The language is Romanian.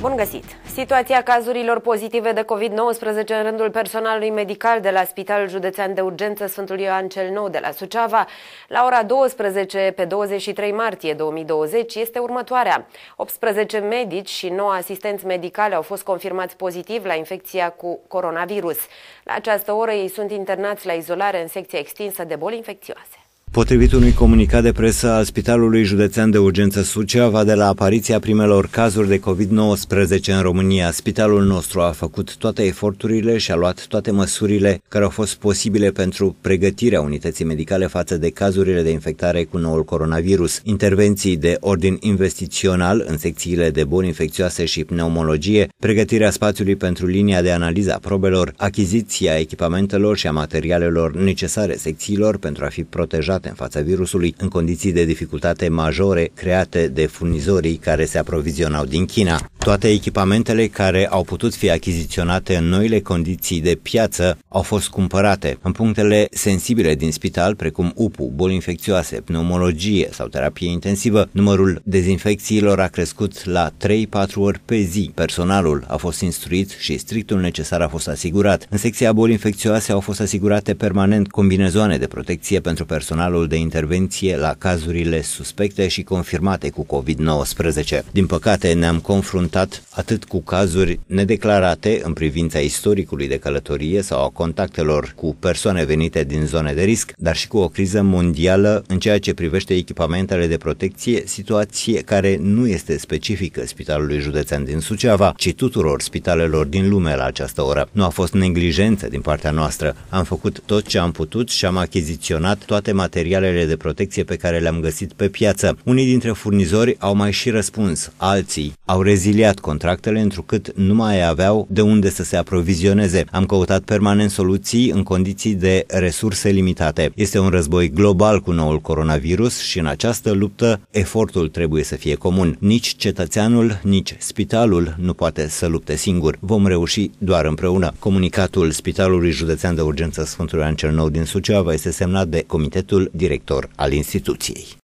Bun găsit! Situația cazurilor pozitive de COVID-19 în rândul personalului medical de la Spitalul Județean de Urgență Sfântul Ioan cel Nou de la Suceava la ora 12 pe 23 martie 2020 este următoarea. 18 medici și 9 asistenți medicali au fost confirmați pozitiv la infecția cu coronavirus. La această oră ei sunt internați la izolare în secția extinsă de boli infecțioase. Potrivit unui comunicat de presă al Spitalului Județean de Urgență Suceava, de la apariția primelor cazuri de COVID-19 în România, spitalul nostru a făcut toate eforturile și a luat toate măsurile care au fost posibile pentru pregătirea unității medicale față de cazurile de infectare cu noul coronavirus, intervenții de ordin investițional în secțiile de boli infecțioase și pneumologie, pregătirea spațiului pentru linia de analiză a probelor, achiziția echipamentelor și a materialelor necesare secțiilor pentru a fi protejat rezolvate în fața virusului în condiții de dificultate majore create de furnizorii care se aprovizionau din China. Toate echipamentele care au putut fi achiziționate în noile condiții de piață au fost cumpărate. În punctele sensibile din spital, precum UPU, boli infecțioase, pneumologie sau terapie intensivă, numărul dezinfecțiilor a crescut la 3-4 ori pe zi. Personalul a fost instruit și strictul necesar a fost asigurat. În secția boli infecțioase au fost asigurate permanent combinezoane de protecție pentru personalul de intervenție la cazurile suspecte și confirmate cu COVID-19. Din păcate, ne-am confruntat confruntat atât cu cazuri nedeclarate în privința istoricului de călătorie sau a contactelor cu persoane venite din zone de risc, dar și cu o criză mondială în ceea ce privește echipamentele de protecție, situație care nu este specifică Spitalului Județean din Suceava, ci tuturor spitalelor din lume la această oră. Nu a fost neglijență din partea noastră. Am făcut tot ce am putut și am achiziționat toate materialele de protecție pe care le-am găsit pe piață. Unii dintre furnizori au mai și răspuns, alții au reziliat conciliat contractele, întrucât nu mai aveau de unde să se aprovizioneze. Am căutat permanent soluții în condiții de resurse limitate. Este un război global cu noul coronavirus și în această luptă efortul trebuie să fie comun. Nici cetățeanul, nici spitalul nu poate să lupte singur. Vom reuși doar împreună. Comunicatul Spitalului Județean de Urgență Sfântul Ancel Nou din Suceava este semnat de Comitetul Director al instituției.